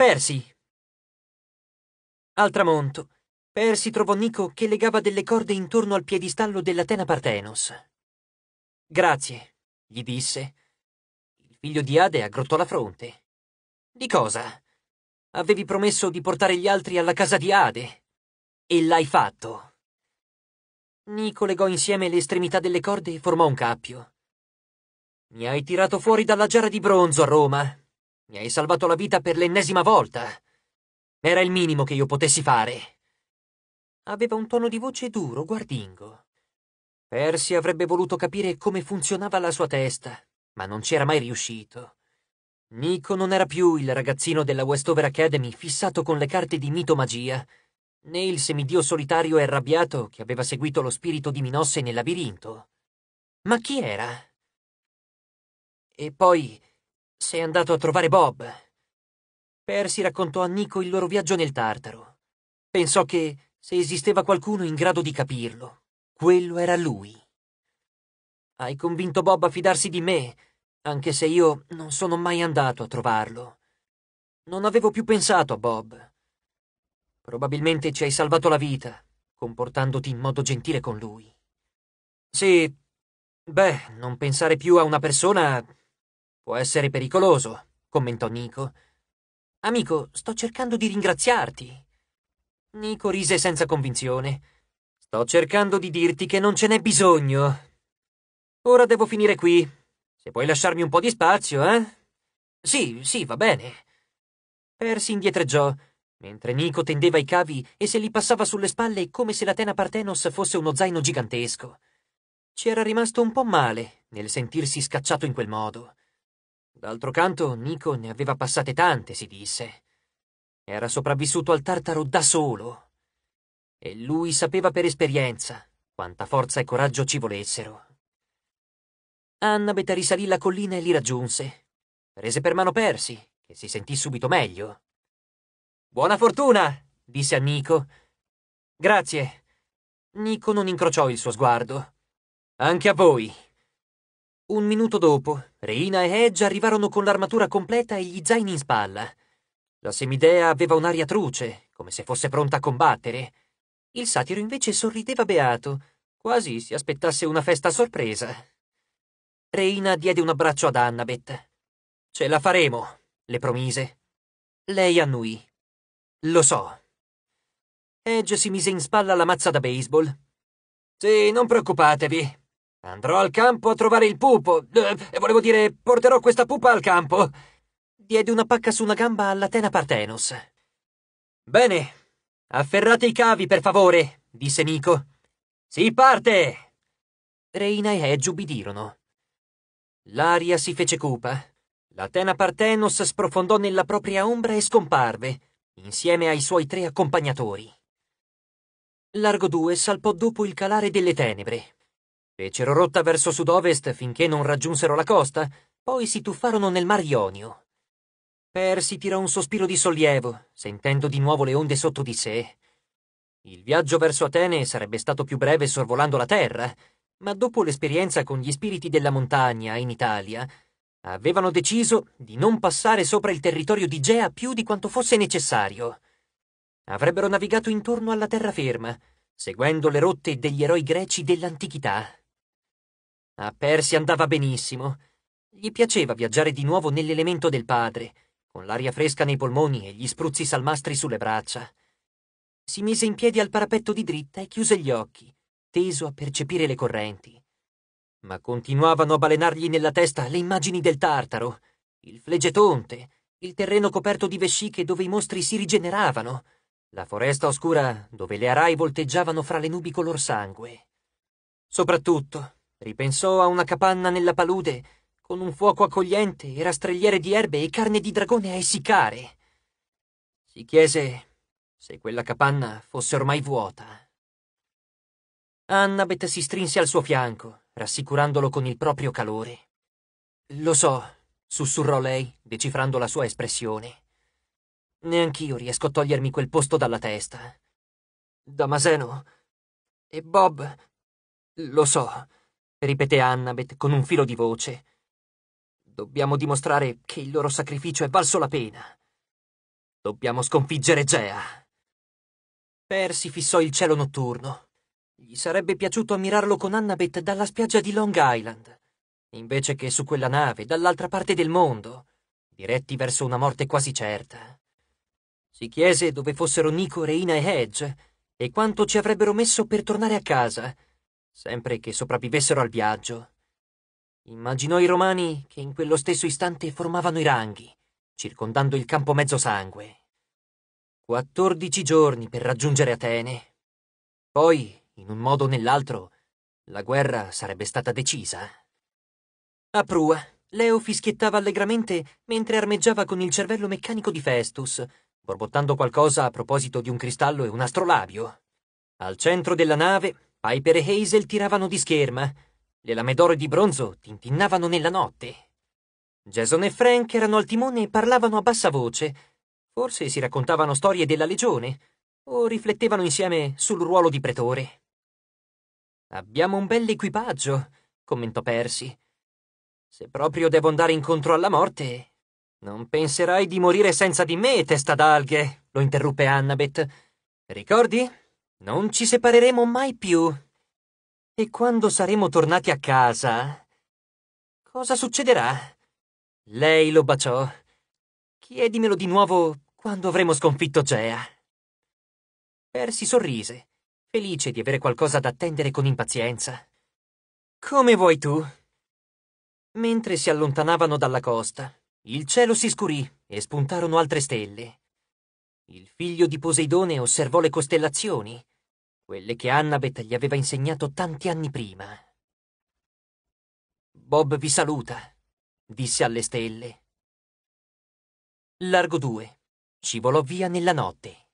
Persi! Al tramonto, Persi trovò Nico che legava delle corde intorno al piedistallo dell'Atena Partenos. Grazie, gli disse. Il figlio di Ade aggrottò la fronte. Di cosa? Avevi promesso di portare gli altri alla casa di Ade. E l'hai fatto. Nico legò insieme le estremità delle corde e formò un cappio. Mi hai tirato fuori dalla giara di bronzo a Roma, mi hai salvato la vita per l'ennesima volta. Era il minimo che io potessi fare. Aveva un tono di voce duro, guardingo. Percy avrebbe voluto capire come funzionava la sua testa, ma non c'era mai riuscito. Nico non era più il ragazzino della Westover Academy fissato con le carte di mitomagia, né il semidio solitario e arrabbiato che aveva seguito lo spirito di Minosse nel labirinto. Ma chi era? E poi sei andato a trovare Bob. Percy raccontò a Nico il loro viaggio nel Tartaro. Pensò che, se esisteva qualcuno in grado di capirlo, quello era lui. Hai convinto Bob a fidarsi di me, anche se io non sono mai andato a trovarlo. Non avevo più pensato a Bob. Probabilmente ci hai salvato la vita, comportandoti in modo gentile con lui. Sì, beh, non pensare più a una persona Può essere pericoloso, commentò Nico. Amico, sto cercando di ringraziarti. Nico rise senza convinzione. Sto cercando di dirti che non ce n'è bisogno. Ora devo finire qui. Se puoi lasciarmi un po' di spazio, eh? Sì, sì, va bene. Persi indietreggiò, mentre Nico tendeva i cavi e se li passava sulle spalle come se la tena Partenos fosse uno zaino gigantesco. Ci era rimasto un po' male nel sentirsi scacciato in quel modo. D'altro canto, Nico ne aveva passate tante, si disse. Era sopravvissuto al tartaro da solo. E lui sapeva per esperienza quanta forza e coraggio ci volessero. Anna risalì la collina e li raggiunse. Prese per mano Persi, che si sentì subito meglio. Buona fortuna, disse a Nico. Grazie. Nico non incrociò il suo sguardo. Anche a voi. Un minuto dopo, Reina e Edge arrivarono con l'armatura completa e gli zaini in spalla. La semidea aveva un'aria truce, come se fosse pronta a combattere. Il satiro invece sorrideva beato, quasi si aspettasse una festa a sorpresa. Reina diede un abbraccio ad Annabeth. Ce la faremo, le promise. Lei annui. Lo so. Edge si mise in spalla la mazza da baseball. Sì, non preoccupatevi, Andrò al campo a trovare il pupo. Eh, e volevo dire, porterò questa pupa al campo. Diede una pacca su una gamba all'Atena Partenos. Bene, afferrate i cavi, per favore, disse Nico. Si parte! Reina e Edge ubbidirono. L'aria si fece cupa. L'Atena Partenos sprofondò nella propria ombra e scomparve, insieme ai suoi tre accompagnatori. Largo 2 salpò dopo il calare delle tenebre, Fecero rotta verso sud-ovest finché non raggiunsero la costa, poi si tuffarono nel Mar Ionio. Persi tirò un sospiro di sollievo, sentendo di nuovo le onde sotto di sé. Il viaggio verso Atene sarebbe stato più breve sorvolando la terra, ma dopo l'esperienza con gli spiriti della montagna in Italia, avevano deciso di non passare sopra il territorio di Gea più di quanto fosse necessario. Avrebbero navigato intorno alla terraferma, seguendo le rotte degli eroi greci dell'antichità. A Percy andava benissimo. Gli piaceva viaggiare di nuovo nell'elemento del padre, con l'aria fresca nei polmoni e gli spruzzi salmastri sulle braccia. Si mise in piedi al parapetto di dritta e chiuse gli occhi, teso a percepire le correnti. Ma continuavano a balenargli nella testa le immagini del tartaro, il flegetonte, il terreno coperto di vesciche dove i mostri si rigeneravano, la foresta oscura dove le arai volteggiavano fra le nubi color sangue. Soprattutto, Ripensò a una capanna nella palude, con un fuoco accogliente e rastrelliere di erbe e carne di dragone a essiccare. Si chiese se quella capanna fosse ormai vuota. Annabeth si strinse al suo fianco, rassicurandolo con il proprio calore. Lo so, sussurrò lei, decifrando la sua espressione. Neanch'io riesco a togliermi quel posto dalla testa. Damaseno e Bob. Lo so ripeté Annabeth con un filo di voce. Dobbiamo dimostrare che il loro sacrificio è valso la pena. Dobbiamo sconfiggere Gea. Percy fissò il cielo notturno. Gli sarebbe piaciuto ammirarlo con Annabeth dalla spiaggia di Long Island, invece che su quella nave dall'altra parte del mondo, diretti verso una morte quasi certa. Si chiese dove fossero Nico, Reina e Hedge e quanto ci avrebbero messo per tornare a casa sempre che sopravvivessero al viaggio, immaginò i romani che in quello stesso istante formavano i ranghi, circondando il campo mezzo sangue. Quattordici giorni per raggiungere Atene. Poi, in un modo o nell'altro, la guerra sarebbe stata decisa. A prua, Leo fischiettava allegramente mentre armeggiava con il cervello meccanico di Festus, borbottando qualcosa a proposito di un cristallo e un astrolabio. Al centro della nave Piper e Hazel tiravano di scherma. Le lame d'oro di bronzo tintinnavano nella notte. Jason e Frank erano al timone e parlavano a bassa voce. Forse si raccontavano storie della legione o riflettevano insieme sul ruolo di pretore. Abbiamo un bel equipaggio, commentò Percy. Se proprio devo andare incontro alla morte, non penserai di morire senza di me, testa d'alghe, lo interruppe Annabeth. Ricordi? Non ci separeremo mai più. E quando saremo tornati a casa, cosa succederà? Lei lo baciò. Chiedimelo di nuovo quando avremo sconfitto Gea. Persi sorrise, felice di avere qualcosa da attendere con impazienza. Come vuoi tu? Mentre si allontanavano dalla costa, il cielo si scurì e spuntarono altre stelle. Il figlio di Poseidone osservò le costellazioni, quelle che Annabeth gli aveva insegnato tanti anni prima. Bob vi saluta, disse alle stelle. Largo due, scivolò via nella notte.